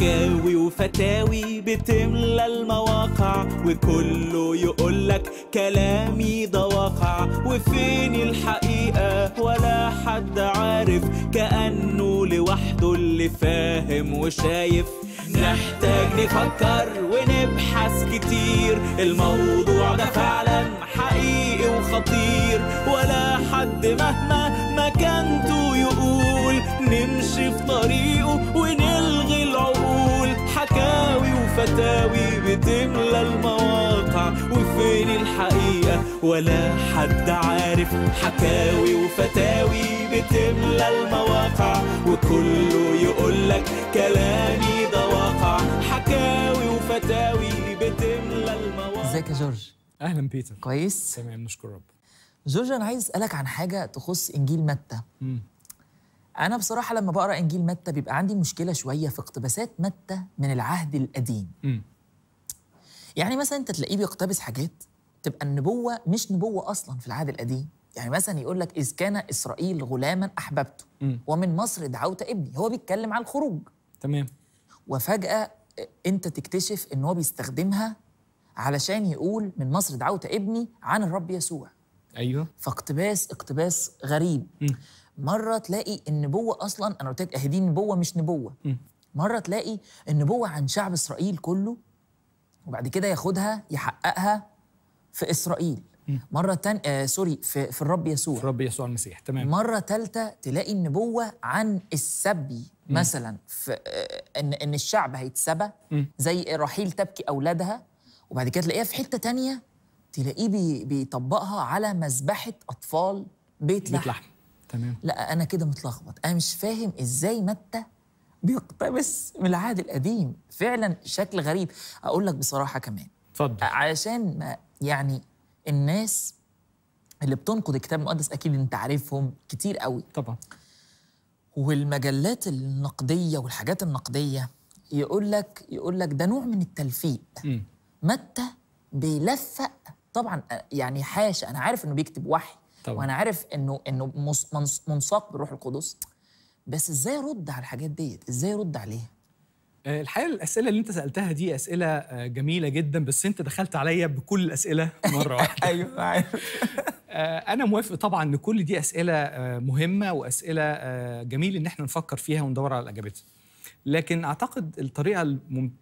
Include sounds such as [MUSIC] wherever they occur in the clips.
شكاوي وفتاوي بتملى المواقع وكله يقولك كلامي ده واقع وفين الحقيقة ولا حد عارف كأنه لوحده اللي فاهم وشايف نحتاج نفكر ونبحث كتير الموضوع ده فعلا حقيقي وخطير ولا حد مهما مكانته يقول نمشي في طريقه ونلغي حكاوي وفتاوي بتملى المواقع وفين الحقيقة ولا حد عارف حكاوي وفتاوي بتملى المواقع وكله يقولك كلامي ده واقع حكاوي وفتاوي بتملى المواقع ازيك يا جورج؟ اهلا بيتر كويس؟ تمام نشكر رب جورج انا عايز اسالك عن حاجه تخص انجيل متى انا بصراحه لما بقرا انجيل متى بيبقى عندي مشكله شويه في اقتباسات متى من العهد القديم م. يعني مثلا انت تلاقيه بيقتبس حاجات تبقى النبوه مش نبوه اصلا في العهد القديم يعني مثلا يقول لك اذ كان اسرائيل غلاما احببته م. ومن مصر دعوت ابني هو بيتكلم عن الخروج تمام وفجاه انت تكتشف ان هو بيستخدمها علشان يقول من مصر دعوت ابني عن الرب يسوع ايوه فاقتباس اقتباس غريب م. مره تلاقي النبوه اصلا انا قلت لك اهي دي نبوه مش نبوه مره تلاقي النبوه عن شعب اسرائيل كله وبعد كده ياخدها يحققها في اسرائيل مره تان... آه سوري في, في الرب يسوع في الرب يسوع المسيح تمام مره ثالثه تلاقي النبوه عن السبي مثلا في آه، ان ان الشعب هيتسبى زي رحيل تبكي اولادها وبعد كده تلاقيها في حته تانية تلاقيه بي... بيطبقها على مذبحه اطفال بيت لحم, بيت لحم. تمام لا انا كده متلخبط انا مش فاهم ازاي متى بيقتبس من العهد القديم فعلا شكل غريب اقول لك بصراحه كمان اتفضل علشان ما يعني الناس اللي بتنقد الكتاب المقدس اكيد انت عارفهم كتير قوي طبعا والمجلات النقديه والحاجات النقديه يقول لك يقول لك ده نوع من التلفيق متى بيلفق طبعا يعني حاشا انا عارف انه بيكتب وحي طبعا. وانا عارف انه انه منساق بالروح القدس بس ازاي ارد على الحاجات ديت ازاي ارد عليها آه، الحقيقه الاسئله اللي انت سالتها دي اسئله آه، جميله جدا بس انت دخلت عليا بكل الاسئله [LAUGHS] مره واحده ايوه عارف [LAUGHS] آه، انا موافق طبعا ان كل دي اسئله مهمه واسئله جميل ان احنا نفكر فيها وندور على اجابتها لكن اعتقد الطريقه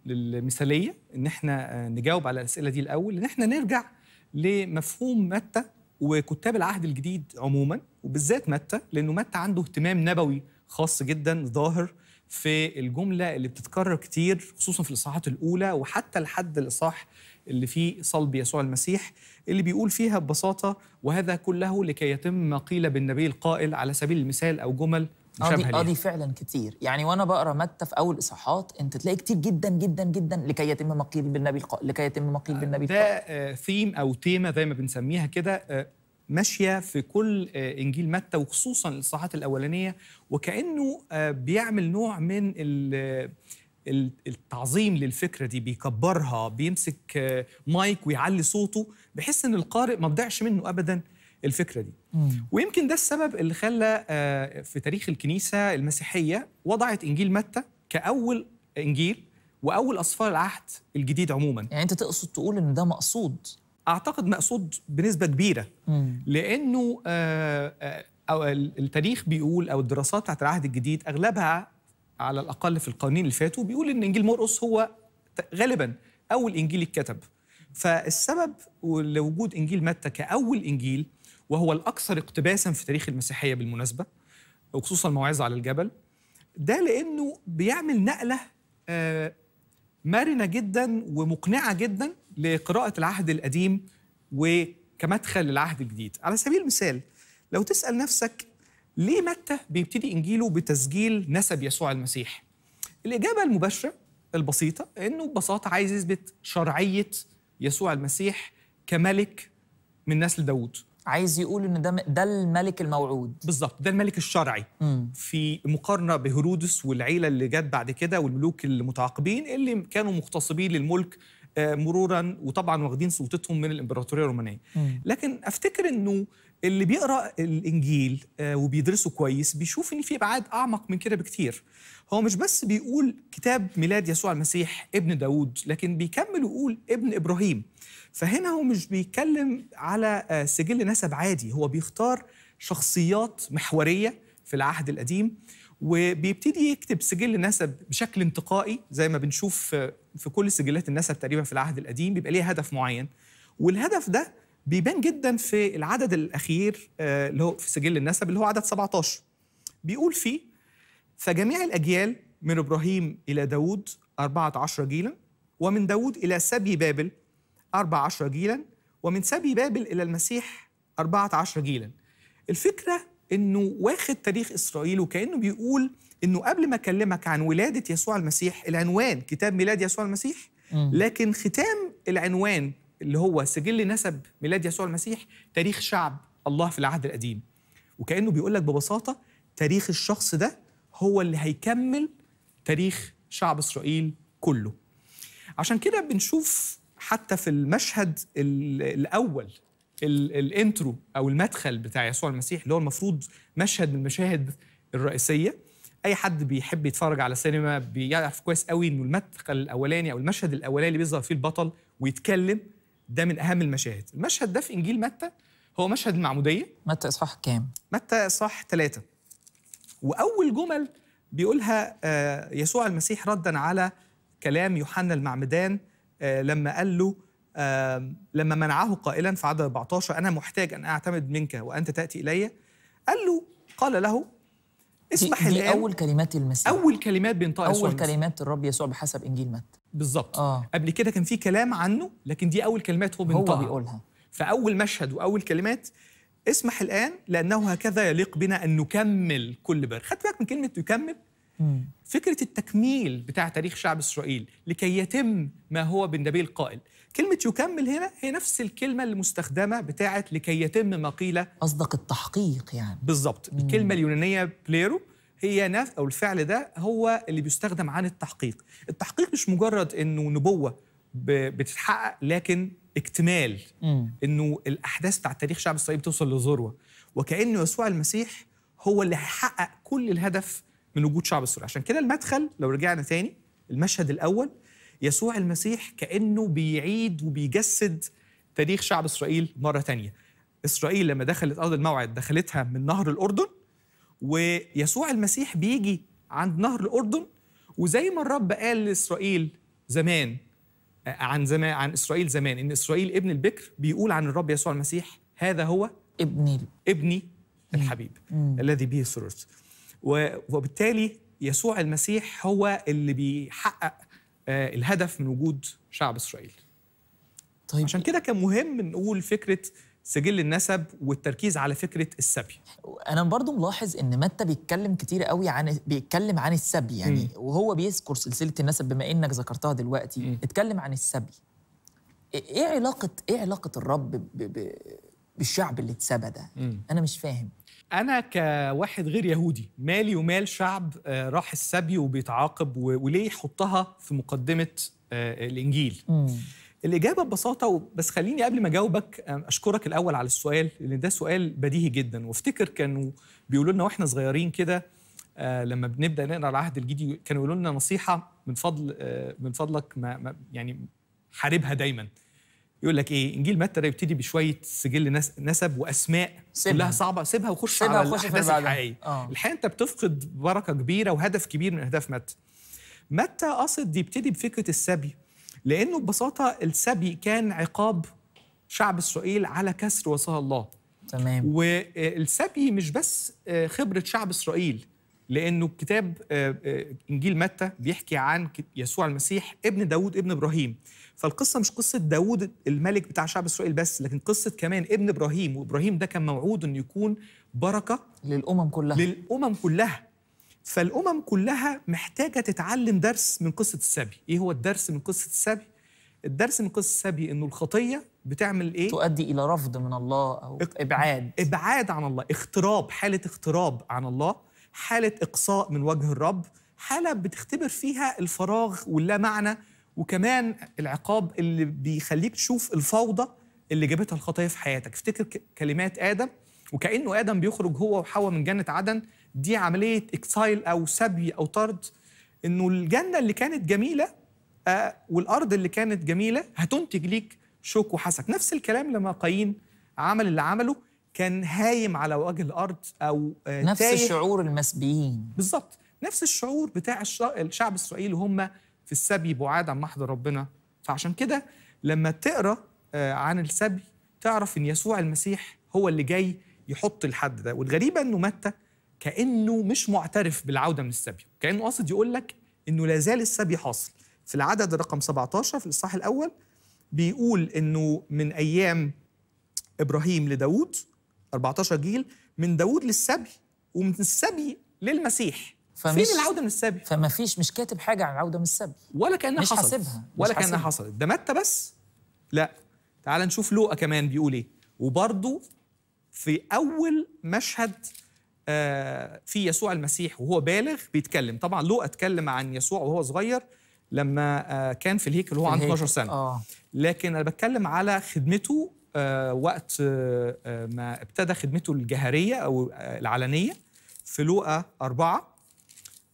المثاليه ان احنا نجاوب على الاسئله دي الاول ان احنا نرجع لمفهوم متى وكتاب العهد الجديد عموما وبالذات متى لانه متى عنده اهتمام نبوي خاص جدا ظاهر في الجمله اللي بتتكرر كتير خصوصا في الاصحاحات الاولى وحتى لحد الاصحاح اللي فيه صلب يسوع المسيح اللي بيقول فيها ببساطه وهذا كله لكي يتم ما قيل بالنبي القائل على سبيل المثال او جمل اه آه دي فعلا كتير يعني وانا بقرا متى في اول اصحاحات انت تلاقي كتير جدا جدا جدا لكي يتم مقيل بالنبي الق... لكي يتم مقيل بالنبي ده آه ثيم او تيمه زي ما بنسميها كده آه ماشيه في كل آه، انجيل متى وخصوصا الاصحاحات الاولانيه وكانه آه، بيعمل نوع من التعظيم للفكره دي بيكبرها بيمسك آه، مايك ويعلي صوته بحيث ان القارئ ما تضيعش منه ابدا الفكره دي مم. ويمكن ده السبب اللي خلى آه، في تاريخ الكنيسه المسيحيه وضعت انجيل متى كاول انجيل واول اصفار العهد الجديد عموما يعني انت تقصد تقول ان ده مقصود اعتقد مقصود بنسبه كبيره مم. لانه آه، آه، أو التاريخ بيقول او الدراسات بتاعت العهد الجديد اغلبها على الاقل في القوانين اللي فاتوا بيقول ان انجيل مرقس هو غالبا اول انجيل اتكتب فالسبب لوجود انجيل متى كاول انجيل وهو الأكثر اقتباسا في تاريخ المسيحية بالمناسبة وخصوصا موعظة على الجبل ده لأنه بيعمل نقلة آه، مرنة جدا ومقنعة جدا لقراءة العهد القديم وكمدخل للعهد الجديد على سبيل المثال لو تسأل نفسك ليه متى بيبتدي إنجيله بتسجيل نسب يسوع المسيح الإجابة المباشرة البسيطة إنه ببساطة عايز يثبت شرعية يسوع المسيح كملك من نسل داوود عايز يقول ان ده ده الملك الموعود بالظبط ده الملك الشرعي مم. في مقارنه بهرودس والعيله اللي جت بعد كده والملوك المتعاقبين اللي كانوا مغتصبين للملك آه، مرورا وطبعا واخدين سلطتهم من الامبراطوريه الرومانيه مم. لكن افتكر انه اللي بيقرا الانجيل آه، وبيدرسه كويس بيشوف ان في ابعاد اعمق من كده بكتير هو مش بس بيقول كتاب ميلاد يسوع المسيح ابن داوود لكن بيكمل ويقول ابن ابراهيم فهنا هو مش بيتكلم على آه، سجل نسب عادي هو بيختار شخصيات محوريه في العهد القديم وبيبتدي يكتب سجل نسب بشكل انتقائي زي ما بنشوف في كل سجلات النسب تقريبا في العهد القديم بيبقى ليها هدف معين والهدف ده بيبان جدا في العدد الاخير آه، اللي هو في سجل النسب اللي هو عدد 17 بيقول فيه فجميع الاجيال من ابراهيم الى داوود 14 جيلا ومن داوود الى سبي بابل أربع عشر جيلا ومن سبي بابل إلى المسيح أربعة عشر جيلا الفكرة إنه واخد تاريخ إسرائيل وكأنه بيقول إنه قبل ما أكلمك عن ولادة يسوع المسيح العنوان كتاب ميلاد يسوع المسيح لكن ختام العنوان اللي هو سجل نسب ميلاد يسوع المسيح تاريخ شعب الله في العهد القديم وكأنه بيقول لك ببساطة تاريخ الشخص ده هو اللي هيكمل تاريخ شعب إسرائيل كله عشان كده بنشوف حتى في المشهد الاول الانترو او المدخل بتاع يسوع المسيح اللي هو المفروض مشهد من المشاهد الرئيسيه اي حد بيحب يتفرج على سينما بيعرف كويس قوي انه المدخل الاولاني او المشهد الاولاني اللي بيظهر فيه البطل ويتكلم ده من اهم المشاهد المشهد ده في انجيل متى هو مشهد المعموديه متى اصحاح كام متى اصحاح ثلاثة واول جمل بيقولها آه، يسوع المسيح ردا على كلام يوحنا المعمدان آه، لما قال له لما منعه قائلا في عدد 14 انا محتاج ان اعتمد منك وانت تاتي الي قال له قال له اسمح دي, دي اول كلمات المسيح اول كلمات بينطقها اول يسوع كلمات الرب يسوع بحسب انجيل متى بالظبط آه. قبل كده كان في كلام عنه لكن دي اول كلمات هو بينطقها هو بيقولها فاول مشهد واول كلمات اسمح الان لانه هكذا يليق بنا ان نكمل كل بر خدت بالك من كلمه يكمل فكره التكميل بتاع تاريخ شعب اسرائيل لكي يتم ما هو بالنبي قائل كلمه يكمل هنا هي نفس الكلمه المستخدمه بتاعه لكي يتم ما قيل قصدك التحقيق يعني بالظبط الكلمه اليونانيه بليرو هي نف او الفعل ده هو اللي بيستخدم عن التحقيق التحقيق مش مجرد انه نبوه بتتحقق لكن اكتمال انه الاحداث بتاع تاريخ شعب اسرائيل بتوصل لذروه وكانه يسوع المسيح هو اللي هيحقق كل الهدف من وجود شعب السوري عشان كده المدخل لو رجعنا تاني المشهد الاول يسوع المسيح كانه بيعيد وبيجسد تاريخ شعب اسرائيل مره تانية اسرائيل لما دخلت ارض الموعد دخلتها من نهر الاردن ويسوع المسيح بيجي عند نهر الاردن وزي ما الرب قال لاسرائيل زمان آه، عن زمان عن اسرائيل زمان ان اسرائيل ابن البكر بيقول عن الرب يسوع المسيح هذا هو ابني ابني الحبيب مم. الذي به سررت وبالتالي يسوع المسيح هو اللي بيحقق آه، الهدف من وجود شعب اسرائيل طيب عشان كده كان مهم نقول فكره سجل النسب والتركيز على فكره السبي انا برضو ملاحظ ان متى بيتكلم كتير قوي عن بيتكلم عن السبي يعني م. وهو بيذكر سلسله النسب بما انك ذكرتها دلوقتي م. اتكلم عن السبي إيه،, ايه علاقه ايه علاقه الرب ب... ب... بالشعب اللي اتسبى ده انا مش فاهم انا كواحد غير يهودي مالي ومال شعب آه، راح السبي وبيتعاقب وليه يحطها في مقدمه آه، الانجيل مم. الاجابه ببساطه بس خليني قبل ما اجاوبك آه، اشكرك الاول على السؤال لان ده سؤال بديهي جدا وافتكر كانوا بيقولوا لنا واحنا صغيرين كده لما بنبدا نقرا العهد الجديد كانوا يقولوا لنا نصيحه من فضل من فضلك ما يعني حاربها دايما يقول لك ايه انجيل متى ده يبتدي بشويه سجل نسب واسماء سيبها. كلها صعبه سيبها وخش سيبها على وخش الاحداث الحقيقيه آه. الحقيقه انت بتفقد بركه كبيره وهدف كبير من اهداف متى متى قصد يبتدي بفكره السبي لانه ببساطه السبي كان عقاب شعب اسرائيل على كسر وصايا الله تمام والسبي مش بس آه، خبره شعب اسرائيل لانه الكتاب آه، آه، انجيل متى بيحكي عن يسوع المسيح ابن داوود ابن ابراهيم فالقصه مش قصه داوود الملك بتاع شعب اسرائيل بس لكن قصه كمان ابن ابراهيم وابراهيم ده كان موعود انه يكون بركه للامم كلها للامم كلها فالامم كلها محتاجه تتعلم درس من قصه السبي ايه هو الدرس من قصه السبي الدرس من قصه السبي انه الخطيه بتعمل ايه تؤدي الى رفض من الله او ابعاد ابعاد عن الله اختراب حاله اختراب عن الله حاله اقصاء من وجه الرب حاله بتختبر فيها الفراغ واللا معنى وكمان العقاب اللي بيخليك تشوف الفوضى اللي جابتها الخطايا في حياتك افتكر كلمات ادم وكانه ادم بيخرج هو وحواء من جنه عدن دي عمليه اكسايل او سبي او طرد انه الجنه اللي كانت جميله آه، والارض اللي كانت جميله هتنتج ليك شوك وحسك نفس الكلام لما قايين عمل اللي عمله كان هايم على وجه الارض او آه، نفس تايه. شعور المسبيين بالظبط نفس الشعور بتاع الشعب الاسرائيلي وهم في السبي بعاد عن محضر ربنا فعشان كده لما تقرا آه، عن السبي تعرف ان يسوع المسيح هو اللي جاي يحط الحد ده والغريبه انه متى كانه مش معترف بالعوده من السبي كانه قاصد يقول لك انه لا زال السبي حاصل في العدد رقم 17 في الاصحاح الاول بيقول انه من ايام ابراهيم لداوود 14 جيل من داوود للسبي ومن السبي للمسيح فمش فين العوده من السبي فما فيش مش كاتب حاجه عن العوده من السبي ولا كانها مش حصلت حاسبها. ولا كانها حصلت ده متى بس لا تعال نشوف لوقا كمان بيقول ايه وبرضه في اول مشهد آه، في يسوع المسيح وهو بالغ بيتكلم طبعا لوقا اتكلم عن يسوع وهو صغير لما آه، كان في الهيكل وهو عنده 12 سنه آه. لكن انا بتكلم على خدمته آه، وقت آه، آه، ما ابتدى خدمته الجهريه او العلنيه في لوقا أربعة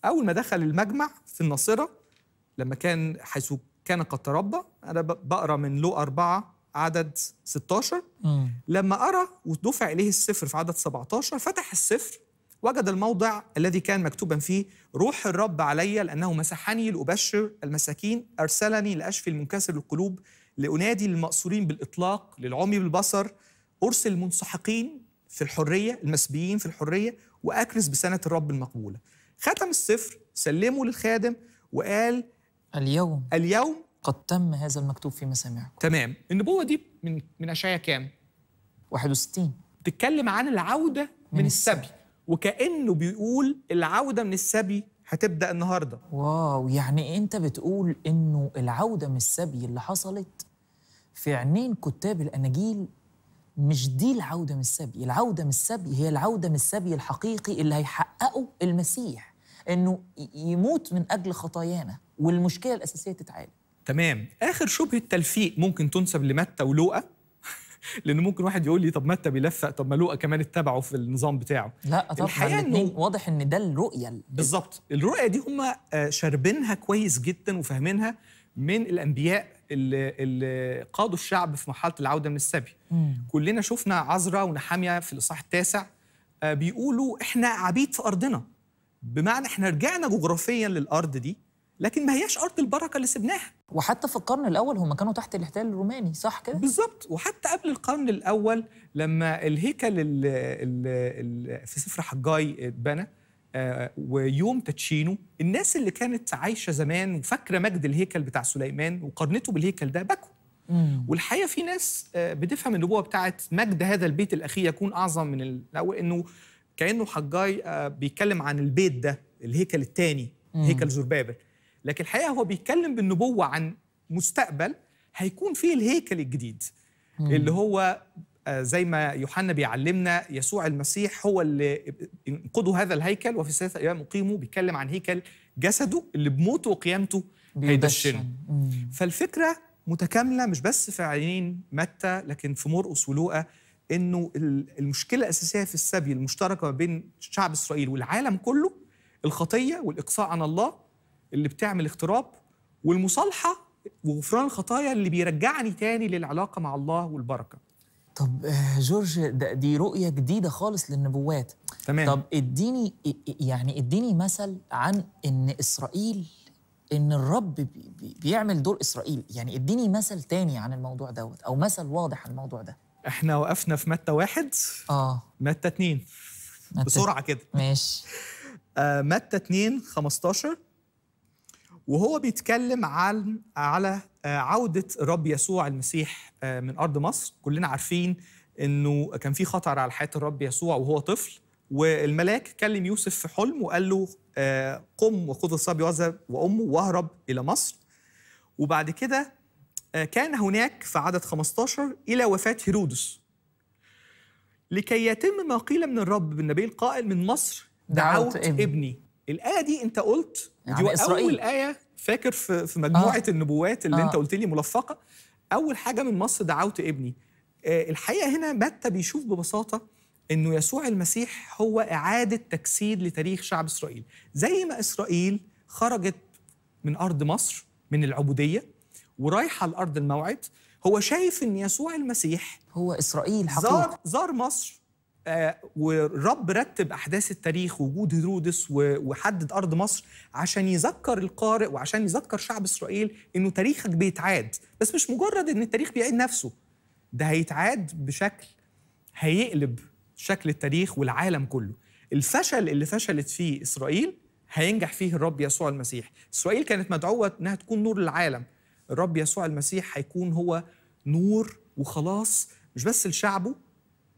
أول ما دخل المجمع في الناصرة لما كان حيث كان قد تربى أنا بقرأ من لوقا أربعة عدد 16 لما أرى ودفع إليه السفر في عدد 17 فتح السفر وجد الموضع الذي كان مكتوبا فيه روح الرب علي لأنه مسحني لأبشر المساكين أرسلني لأشفي المنكسر القلوب لأنادي المأسورين بالإطلاق للعمي بالبصر أرسل المنسحقين في الحرية المسبيين في الحرية وأكرس بسنة الرب المقبولة ختم السفر سلمه للخادم وقال اليوم اليوم قد تم هذا المكتوب في مسامعكم تمام النبوة دي من من أشعيا كام؟ 61 بتتكلم عن العودة من, من السبي وكأنه بيقول العودة من السبي هتبدأ النهاردة واو يعني أنت بتقول إنه العودة من السبي اللي حصلت في عينين كتاب الاناجيل مش دي العوده من السبي، العوده من السبي هي العوده من السبي الحقيقي اللي هيحققه المسيح انه يموت من اجل خطايانا والمشكله الاساسيه تتعالج. تمام، اخر شبهه تلفيق ممكن تنسب لمتى ولوقا [LAUGHS] لان ممكن واحد يقول لي طب متى بيلفق طب ما لوقا كمان اتبعه في النظام بتاعه لا طبعا الاثنين واضح ان ده الرؤيه بالظبط الرؤيه دي هم آه، شاربينها كويس جدا وفاهمينها من الانبياء اللي, اللي قادوا الشعب في مرحله العوده من السبي مم. كلنا شفنا عذراء ونحاميه في الاصحاح التاسع آه، بيقولوا احنا عبيد في ارضنا بمعنى احنا رجعنا جغرافيا للارض دي لكن ما هياش ارض البركه اللي سبناها وحتى في القرن الاول هم كانوا تحت الاحتلال الروماني صح كده بالظبط وحتى قبل القرن الاول لما الهيكل اللي في سفر حجاي اتبنى آه، ويوم تاتشينو الناس اللي كانت عايشه زمان وفاكره مجد الهيكل بتاع سليمان وقارنته بالهيكل ده بكوا والحقيقه في ناس آه، بتفهم النبوه بتاعت مجد هذا البيت الاخي يكون اعظم من الاول انه كانه حجاي آه، بيتكلم عن البيت ده الهيكل الثاني هيكل زربابل لكن الحقيقه هو بيتكلم بالنبوه عن مستقبل هيكون فيه الهيكل الجديد اللي هو آه، زي ما يوحنا بيعلمنا يسوع المسيح هو اللي انقضوا هذا الهيكل وفي ثلاثة أيام أقيموا بيتكلم عن هيكل جسده اللي بموته وقيامته هيدشنه فالفكرة متكاملة مش بس في عينين متى لكن في مرقس ولوقا انه المشكله الاساسيه في السبي المشتركه ما بين شعب اسرائيل والعالم كله الخطيه والاقصاء عن الله اللي بتعمل اغتراب والمصالحه وغفران الخطايا اللي بيرجعني تاني للعلاقه مع الله والبركه طب آه، جورج ده دي رؤيه جديده خالص للنبوات تمام طب اديني يعني اديني مثل عن ان اسرائيل ان الرب بيعمل دور اسرائيل يعني اديني مثل تاني عن الموضوع دوت او مثل واضح عن الموضوع ده احنا وقفنا في متى واحد اه متى اتنين متى بسرعه كده ماشي آه متى اتنين 15 وهو بيتكلم عن على آه، عودة الرب يسوع المسيح آه، من أرض مصر كلنا عارفين إنه كان في خطر على حياة الرب يسوع وهو طفل والملاك كلم يوسف في حلم وقال له آه، قم وخذ الصبي وأمه واهرب إلى مصر وبعد كده كان هناك في عدد 15 إلى وفاة هيرودس لكي يتم ما قيل من الرب بالنبي القائل من مصر دعوت, دعوت ابني, ابني. الايه دي انت قلت يعني إسرائيل. اول ايه فاكر في في مجموعه آه. النبوات اللي آه. انت قلت لي ملفقه اول حاجه من مصر دعوت ابني آه الحقيقه هنا متى بيشوف ببساطه انه يسوع المسيح هو اعاده تجسيد لتاريخ شعب اسرائيل زي ما اسرائيل خرجت من ارض مصر من العبوديه ورايحه لارض الموعد هو شايف ان يسوع المسيح هو اسرائيل حقيقه زار, زار مصر آه، ورب رتب احداث التاريخ وجود هيرودس وحدد ارض مصر عشان يذكر القارئ وعشان يذكر شعب اسرائيل انه تاريخك بيتعاد بس مش مجرد ان التاريخ بيعيد نفسه ده هيتعاد بشكل هيقلب شكل التاريخ والعالم كله الفشل اللي فشلت فيه اسرائيل هينجح فيه الرب يسوع المسيح اسرائيل كانت مدعوه انها تكون نور للعالم الرب يسوع المسيح هيكون هو نور وخلاص مش بس لشعبه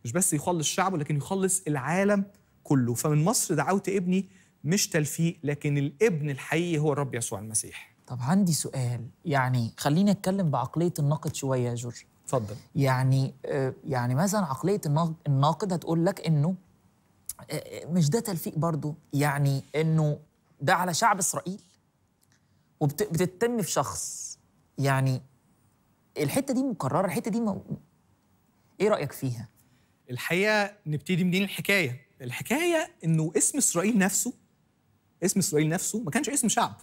مش بس يخلص شعبه لكن يخلص العالم كله فمن مصر دعوت ابني مش تلفيق لكن الابن الحقيقي هو الرب يسوع المسيح طب عندي سؤال يعني خلينا نتكلم بعقليه الناقد شويه يا جورج اتفضل يعني آه، يعني مثلا عقليه الناقد هتقول لك انه آه، مش ده تلفيق برضه يعني انه ده على شعب اسرائيل وبتتم في شخص يعني الحته دي مكرره الحته دي م... ايه رايك فيها الحقيقه نبتدي منين الحكايه الحكايه انه اسم اسرائيل نفسه اسم اسرائيل نفسه ما كانش اسم شعب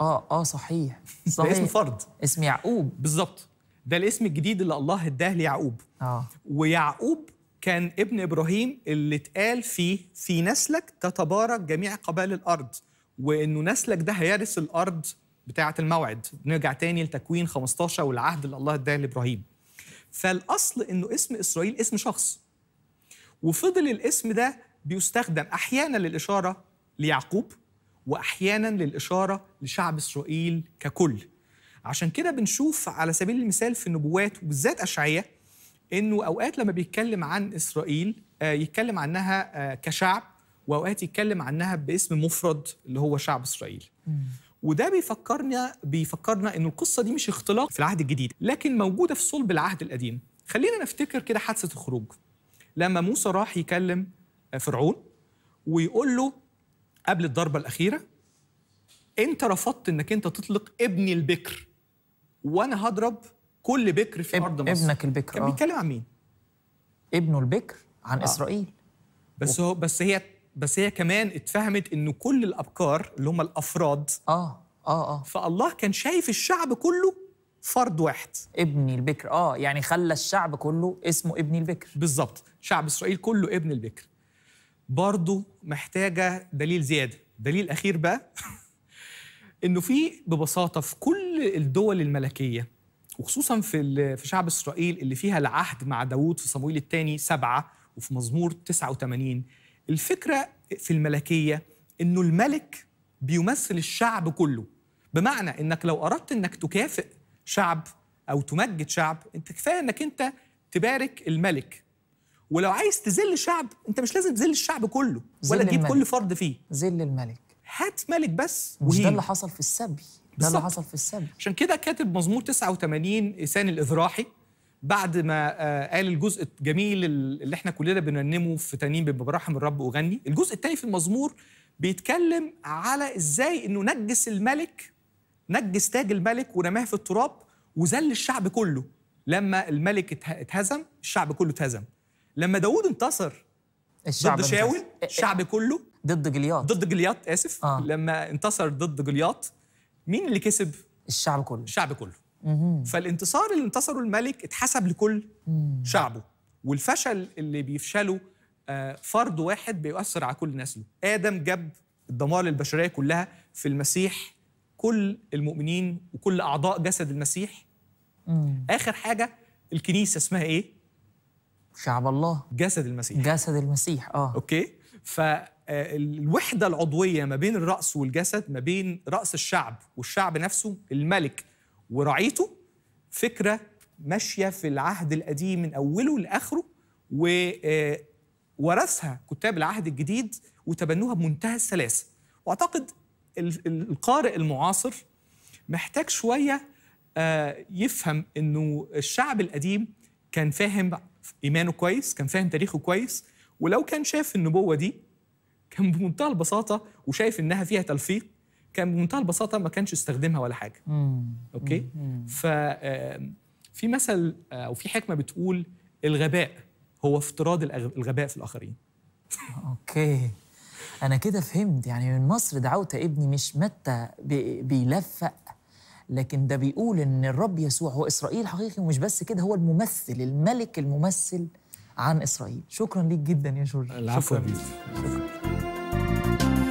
اه اه صحيح صحيح [LAUGHS] ده اسم فرد اسم يعقوب بالظبط ده الاسم الجديد اللي الله اداه ليعقوب اه ويعقوب كان ابن ابراهيم اللي اتقال فيه في نسلك تتبارك جميع قبائل الارض وانه نسلك ده هيرث الارض بتاعه الموعد نرجع تاني لتكوين 15 والعهد اللي الله اداه لابراهيم فالاصل انه اسم اسرائيل اسم شخص وفضل الاسم ده بيستخدم احيانا للاشاره ليعقوب واحيانا للاشاره لشعب اسرائيل ككل عشان كده بنشوف على سبيل المثال في النبوات وبالذات اشعياء انه اوقات لما بيتكلم عن اسرائيل آه، يتكلم عنها آه، كشعب واوقات يتكلم عنها باسم مفرد اللي هو شعب اسرائيل وده بيفكرنا بيفكرنا ان القصه دي مش اختلاق في العهد الجديد لكن موجوده في صلب العهد القديم خلينا نفتكر كده حادثه الخروج لما موسى راح يكلم آه، فرعون ويقول له قبل الضربه الاخيره انت رفضت انك انت تطلق ابني البكر وانا هضرب كل بكر في ارض مصر ابنك البكر كان آه. بيتكلم عن مين ابنه البكر عن آه. اسرائيل بس هو بس هي بس هي كمان اتفهمت انه كل الابكار اللي هم الافراد اه اه اه فالله كان شايف الشعب كله فرد واحد ابني البكر اه يعني خلى الشعب كله اسمه ابني البكر بالظبط شعب اسرائيل كله ابن البكر برضه محتاجه دليل زياده دليل اخير بقى [LAUGHS] انه في ببساطه في كل الدول الملكيه وخصوصا في في شعب اسرائيل اللي فيها العهد مع داوود في صمويل الثاني سبعة وفي مزمور 89 الفكره في الملكيه انه الملك بيمثل الشعب كله بمعنى انك لو اردت انك تكافئ شعب او تمجد شعب انت كفايه انك انت تبارك الملك ولو عايز تذل شعب انت مش لازم تذل الشعب كله ولا تجيب كل فرد فيه ذل الملك هات ملك بس مش ده اللي حصل في السبي ده اللي حصل في السبي عشان كده كاتب مزمور 89 إسان الإذراحي بعد ما آه، قال الجزء الجميل اللي احنا كلنا بننمه في تنين بمراحم الرب اغني الجزء الثاني في المزمور بيتكلم على ازاي انه نجس الملك نجس تاج الملك ورماه في التراب وذل الشعب كله لما الملك اتهزم الشعب كله اتهزم لما داوود انتصر الشعب ضد شاول إيه، إيه. الشعب كله ضد جلياط ضد جلياط اسف آه. لما انتصر ضد جلياط مين اللي كسب الشعب كله الشعب كله فالانتصار اللي انتصره الملك اتحسب لكل شعبه والفشل اللي بيفشله آه، فرد واحد بيؤثر على كل نسله آدم جاب الدمار للبشرية كلها في المسيح كل المؤمنين وكل أعضاء جسد المسيح مم. آخر حاجة الكنيسة اسمها إيه؟ شعب الله جسد المسيح جسد المسيح آه أوكي فالوحدة آه، العضوية ما بين الرأس والجسد ما بين رأس الشعب والشعب نفسه الملك ورعيته فكره ماشيه في العهد القديم من اوله لاخره وورثها آه، كتاب العهد الجديد وتبنوها بمنتهى السلاسه واعتقد القارئ المعاصر محتاج شويه آه، يفهم انه الشعب القديم كان فاهم ايمانه كويس كان فاهم تاريخه كويس ولو كان شاف النبوه دي كان بمنتهى البساطه وشايف انها فيها تلفيق كان بمنتهى البساطه ما كانش استخدمها ولا حاجه مم. اوكي ف آه، في مثل او آه، في حكمه بتقول الغباء هو افتراض الغباء في الاخرين اوكي انا كده فهمت يعني من مصر دعوت ابني مش متى بيلفق لكن ده بيقول ان الرب يسوع هو اسرائيل حقيقي ومش بس كده هو الممثل الملك الممثل عن اسرائيل شكرا ليك جدا يا جورج شكرا ليك